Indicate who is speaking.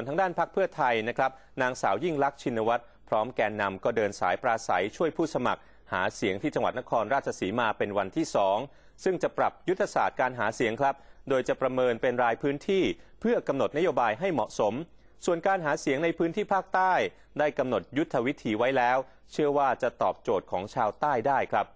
Speaker 1: ทางด้านพักเพื่อไทยนะครับ นางสาวยิ่งลักษณ์ชินวัตร พร้อมแกนนำก็เดินสายปราศัยช่วยผู้สมัครหาเสียงที่จังหวัดนครราชสีมาเป็นวันที่ 2 ซึ่งจะปรับยุทธศาสตร์การหาเสียงครับ โดยจะประเมินเป็นรายพื้นที่ เพื่อกำหนดนโยบายให้เหมาะสม ส่วนการหาเสียงในพื้นที่ภาคใต้ ได้กำหนดยุทธวิธีไว้แล้ว เชื่อว่าจะตอบโจทย์ของชาวใต้ได้ครับ